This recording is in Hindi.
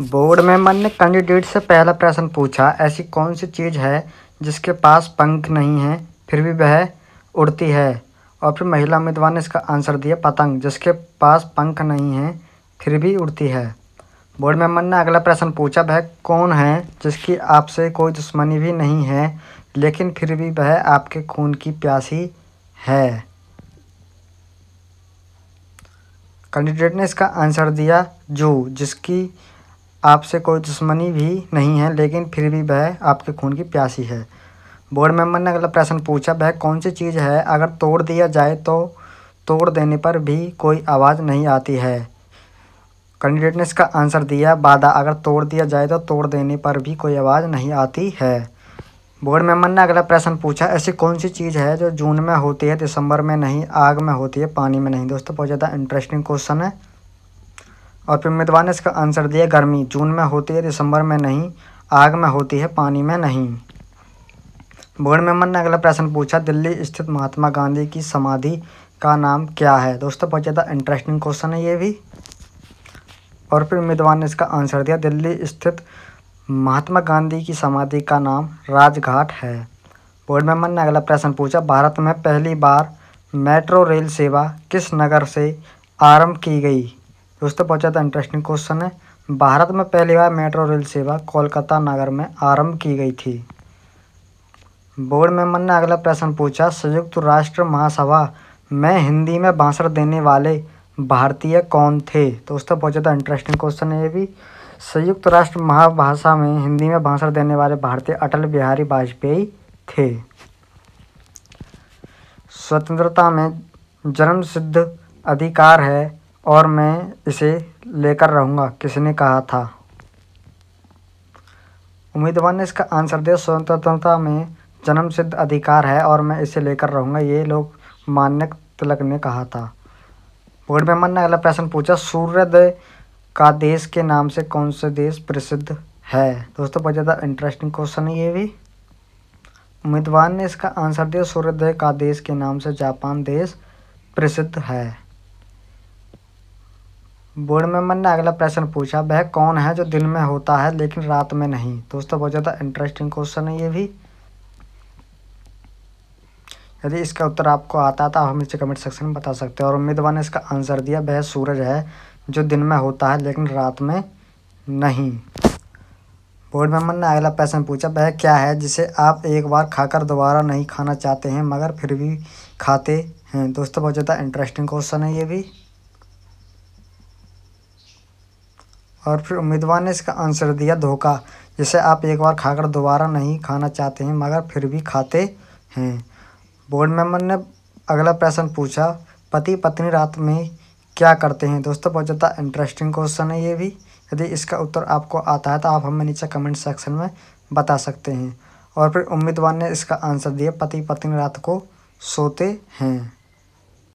बोर्ड मेंबर ने कैंडिडेट से पहला प्रश्न पूछा ऐसी कौन सी चीज़ है जिसके पास पंख नहीं है फिर भी वह उड़ती है और फिर महिला उम्मीदवार ने इसका आंसर दिया पतंग जिसके पास पंख नहीं है फिर भी उड़ती है बोर्ड मेंबर ने अगला प्रश्न पूछा वह कौन है जिसकी आपसे कोई दुश्मनी भी नहीं है लेकिन फिर भी वह आपके खून की प्यासी है कैंडिडेट ने इसका आंसर दिया जू जिसकी आपसे कोई दुश्मनी भी नहीं है लेकिन फिर भी वह आपके खून की प्यासी है बोर्ड मेंबर ने अगला प्रश्न पूछा वह कौन सी चीज़ है अगर तोड़ दिया जाए तो तोड़ देने पर भी कोई आवाज़ नहीं आती है कैंडिडेट ने इसका आंसर दिया बाधा अगर तोड़ दिया जाए तो तोड़ देने पर भी कोई आवाज़ नहीं आती है बोर्ड मेंबर ने अगला प्रश्न पूछा ऐसी कौन सी चीज़ है जो जून में होती है दिसंबर में नहीं आग में होती है पानी में नहीं दोस्तों बहुत ज़्यादा इंटरेस्टिंग क्वेश्चन है और प्रमितवा ने इसका आंसर दिया गर्मी जून में होती है दिसंबर में नहीं आग में होती है पानी में नहीं बोर्ड मेमन ने अगला प्रश्न पूछा दिल्ली स्थित महात्मा गांधी की समाधि का नाम क्या है दोस्तों बहुत ज़्यादा इंटरेस्टिंग क्वेश्चन है ये भी और फिर उम्मीदवार ने इसका आंसर दिया दिल्ली स्थित महात्मा गांधी की समाधि का नाम राजघाट है बोर्ड मेम्बर ने अगला प्रश्न पूछा भारत में पहली बार मेट्रो रेल सेवा किस नगर से आरंभ की गई दोस्तों बहुत ज़्यादा इंटरेस्टिंग क्वेश्चन है भारत में पहली बार मेट्रो रेल सेवा कोलकाता नगर में आरंभ की गई थी बोर्ड मेंबर ने अगला प्रश्न पूछा संयुक्त राष्ट्र महासभा में हिंदी में भाषण देने वाले भारतीय कौन थे दोस्तों बहुत ज़्यादा इंटरेस्टिंग क्वेश्चन है ये भी संयुक्त राष्ट्र महाभाषा में हिंदी में भाषण देने वाले भारतीय अटल बिहारी वाजपेयी थे स्वतंत्रता में जन्म सिद्ध अधिकार है और मैं इसे लेकर रहूँगा किसने कहा था उम्मीदवार ने इसका आंसर दिया स्वतंत्रता में जन्म सिद्ध अधिकार है और मैं इसे लेकर रहूँगा ये लोग मान्य तिलक ने कहा था बोर्ड मेहमान ने अगला प्रश्न पूछा सूर्योदय का देश के नाम से कौन से देश प्रसिद्ध है दोस्तों बहुत ज़्यादा इंटरेस्टिंग क्वेश्चन है ये भी उम्मीदवार ने इसका आंसर दिया सूर्योदय का देश के नाम से जापान देश प्रसिद्ध है बोर्ड मेम्बर ने अगला प्रश्न पूछा वह कौन है जो दिन में होता है लेकिन रात में नहीं दोस्तों बहुत ज़्यादा इंटरेस्टिंग क्वेश्चन है ये भी यदि इसका उत्तर आपको आता था तो हम इसे कमेंट सेक्शन में बता सकते हैं और उम्मीदवार ने इसका आंसर दिया वह सूरज है जो दिन में होता है लेकिन रात में नहीं बोर्ड मेम्बर ने अगला प्रश्न पूछा वह क्या है जिसे आप एक बार खाकर दोबारा नहीं खाना चाहते हैं मगर फिर भी खाते हैं दोस्तों बहुत ज़्यादा इंटरेस्टिंग क्वेश्चन है ये भी और फिर उम्मीदवार ने इसका आंसर दिया धोखा जिसे आप एक बार खाकर दोबारा नहीं खाना चाहते हैं मगर फिर भी खाते हैं बोर्ड मेंबर ने अगला प्रश्न पूछा पति पत्नी रात में क्या करते हैं दोस्तों बहुत ज़्यादा इंटरेस्टिंग क्वेश्चन है ये भी यदि इसका उत्तर आपको आता है तो आप हमें नीचे कमेंट सेक्शन में बता सकते हैं और फिर उम्मीदवार ने इसका आंसर दिया पति पत्नी रात को सोते हैं